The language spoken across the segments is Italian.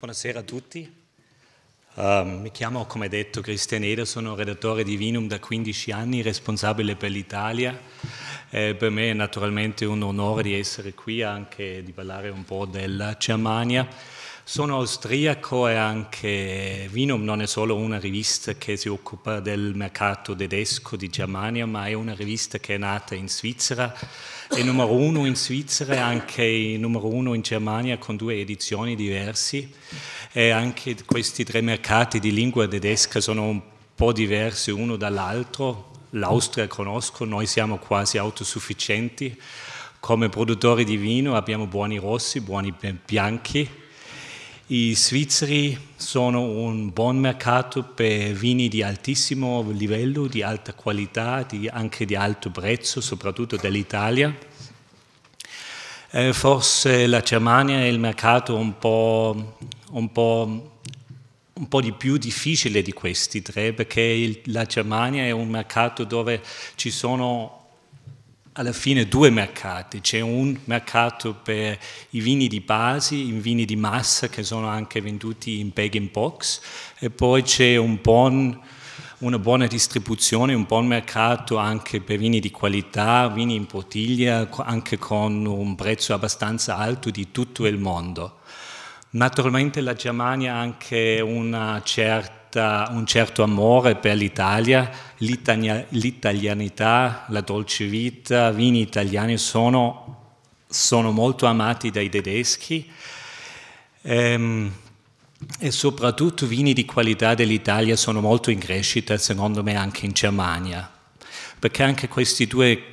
Buonasera a tutti. Uh, mi chiamo, come detto, Cristian Eder, sono redattore di Vinum da 15 anni, responsabile per l'Italia. Eh, per me è naturalmente un onore di essere qui anche di parlare un po' della Germania. Sono austriaco e anche Vinom non è solo una rivista che si occupa del mercato tedesco di Germania, ma è una rivista che è nata in Svizzera, è numero uno in Svizzera e anche numero uno in Germania con due edizioni diverse. e anche questi tre mercati di lingua tedesca sono un po' diversi uno dall'altro. L'Austria conosco, noi siamo quasi autosufficienti, come produttori di vino abbiamo buoni rossi, buoni bianchi i svizzeri sono un buon mercato per vini di altissimo livello, di alta qualità, di, anche di alto prezzo, soprattutto dell'Italia. Eh, forse la Germania è il mercato un po', un po', un po di più difficile di questi tre, perché il, la Germania è un mercato dove ci sono alla fine due mercati, c'è un mercato per i vini di base, i vini di massa che sono anche venduti in bag in box e poi c'è un buon, una buona distribuzione, un buon mercato anche per vini di qualità, vini in bottiglia, anche con un prezzo abbastanza alto di tutto il mondo. Naturalmente la Germania ha anche una certa tratta un certo amore per l'Italia, l'italianità, la dolce vita, i vini italiani sono, sono molto amati dai tedeschi ehm, e soprattutto i vini di qualità dell'Italia sono molto in crescita, secondo me anche in Germania, perché anche questi due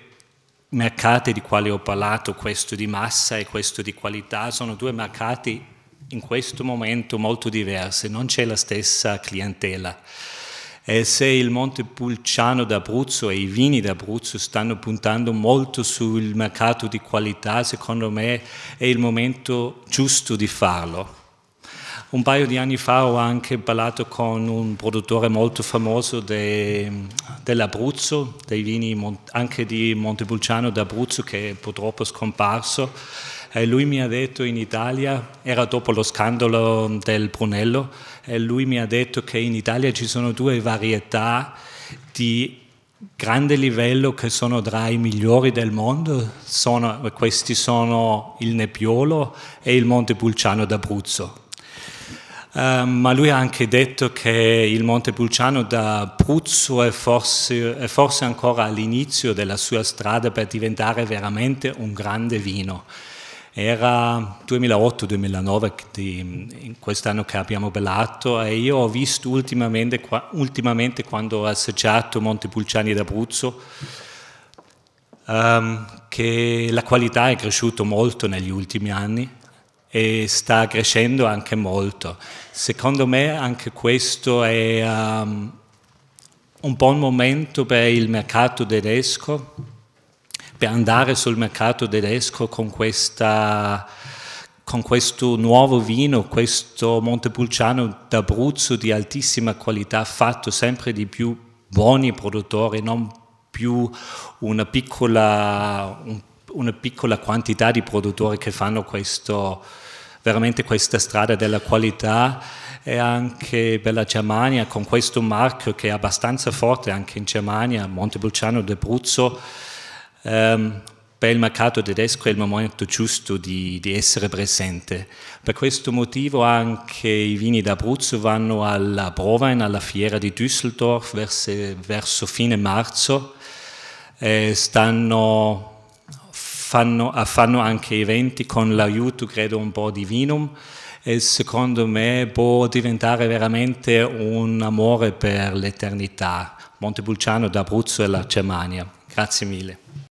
mercati di quali ho parlato, questo di massa e questo di qualità, sono due mercati in questo momento molto diverse, non c'è la stessa clientela. E se il Montepulciano d'Abruzzo e i vini d'Abruzzo stanno puntando molto sul mercato di qualità, secondo me è il momento giusto di farlo. Un paio di anni fa ho anche parlato con un produttore molto famoso de, dell'Abruzzo, dei vini anche di Montepulciano d'Abruzzo che è purtroppo scomparso e eh, lui mi ha detto in Italia, era dopo lo scandalo del Brunello, e eh, lui mi ha detto che in Italia ci sono due varietà di grande livello che sono tra i migliori del mondo, sono, questi sono il Nebbiolo e il Monte Pulciano d'Abruzzo. Uh, ma lui ha anche detto che il Monte Pulciano d'Abruzzo è forse, è forse ancora all'inizio della sua strada per diventare veramente un grande vino. Era 2008-2009, quest'anno che abbiamo bellato, e io ho visto ultimamente, ultimamente quando ho assaggiato Montepulciani d'Abruzzo um, ehm, che la qualità è cresciuta molto negli ultimi anni e sta crescendo anche molto. Secondo me anche questo è um, un buon momento per il mercato tedesco per andare sul mercato tedesco con, questa, con questo nuovo vino, questo Montepulciano d'Abruzzo di altissima qualità, fatto sempre di più buoni produttori, non più una piccola, una piccola quantità di produttori che fanno questo, veramente questa strada della qualità e anche per la Germania con questo marchio che è abbastanza forte anche in Germania, Montepulciano d'Abruzzo ehm, per il mercato tedesco è il momento giusto di, di, essere presente. Per questo motivo anche i vini d'Abruzzo vanno alla Provein, alla fiera di Düsseldorf verso, verso fine marzo, eh, stanno, fanno, fanno anche eventi con l'aiuto, credo, un po' di Vinum e secondo me può diventare veramente un amore per l'eternità. Montepulciano d'Abruzzo e la Germania. Grazie mille.